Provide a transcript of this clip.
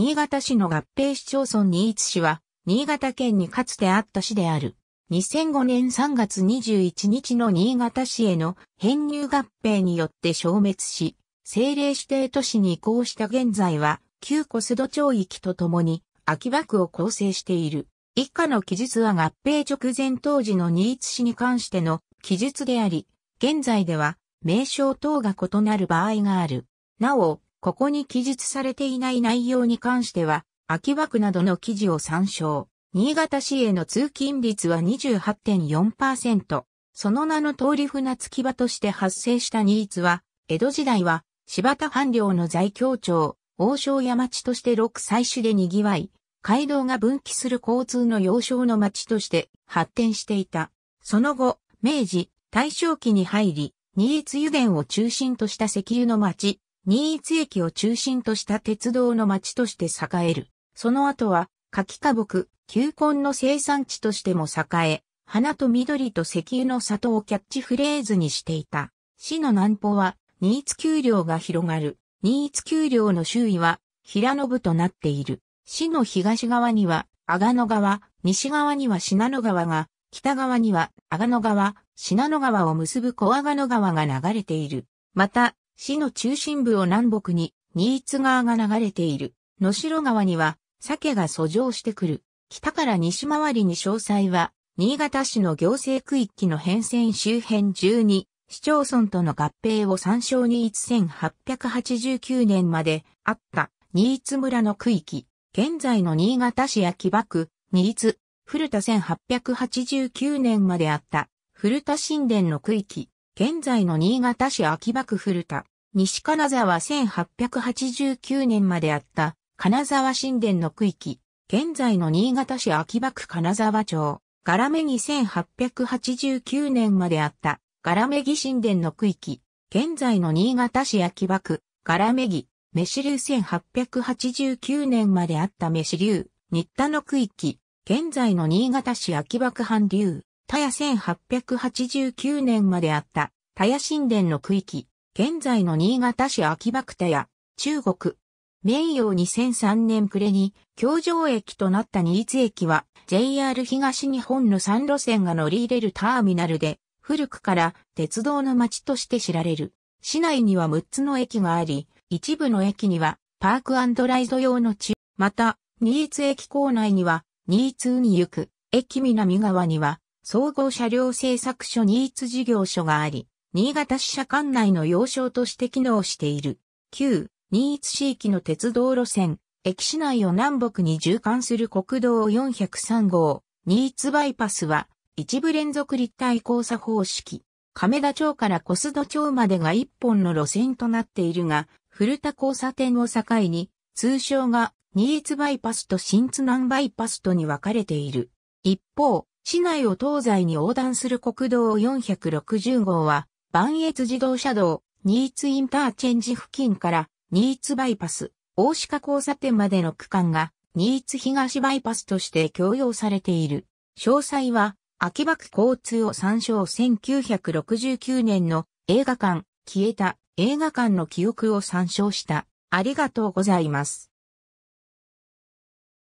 新潟市の合併市町村新津市は、新潟県にかつてあった市である。2005年3月21日の新潟市への編入合併によって消滅し、政令指定都市に移行した現在は、旧小須戸町域とともに、秋葉区を構成している。以下の記述は合併直前当時の新津市に関しての記述であり、現在では名称等が異なる場合がある。なお、ここに記述されていない内容に関しては、秋葉区などの記事を参照。新潟市への通勤率は28.4%。その名の通り船着場として発生したニーズは、江戸時代は柴田藩領の在京町、王将屋町として六歳種で賑わい、街道が分岐する交通の要衝の町として発展していた。その後、明治、大正期に入り、新津油田を中心とした石油の町、新津駅を中心とした鉄道の町として栄える。その後は、柿花木、球根の生産地としても栄え、花と緑と石油の里をキャッチフレーズにしていた。市の南方は、新津丘陵が広がる。新津丘陵の周囲は、平野部となっている。市の東側には、阿賀野川、西側には信濃川が、北側には阿賀野川、信濃川を結ぶ小阿賀野川が流れている。また、市の中心部を南北に、新津川が流れている。野城川には、鮭が遡上してくる。北から西回りに詳細は、新潟市の行政区域の変遷周辺12市町村との合併を参照に1889年まであった新津村の区域。現在の新潟市や木区、新津、古田1889年まであった古田神殿の区域。現在の新潟市秋葉区古田、西金沢1889年まであった、金沢神殿の区域、現在の新潟市秋葉区金沢町、柄目木1889年まであった、柄目木神殿の区域、現在の新潟市秋葉区、柄目木、目支流1889年まであった目支流、新田の区域、現在の新潟市秋葉区半流、田屋1889年まであった田屋神殿の区域、現在の新潟市秋葉区田屋、中国。名誉2003年暮れに、京城駅となった新津駅は、JR 東日本の3路線が乗り入れるターミナルで、古くから鉄道の街として知られる。市内には6つの駅があり、一部の駅にはパークライド用の地、また、新津駅構内には、新津に行く、駅南側には、総合車両製作所新津事業所があり、新潟支社管内の要衝として機能している。旧、新津市域の鉄道路線、駅市内を南北に縦貫する国道403号、新津バイパスは、一部連続立体交差方式。亀田町から小須戸町までが一本の路線となっているが、古田交差点を境に、通称が新津バイパスと新津南バイパスとに分かれている。一方、市内を東西に横断する国道460号は、磐越自動車道、ニーツインターチェンジ付近からニーツバイパス、大鹿交差点までの区間が、ニーツ東バイパスとして供用されている。詳細は、秋葉区交通を参照1969年の映画館、消えた映画館の記憶を参照した。ありがとうございます。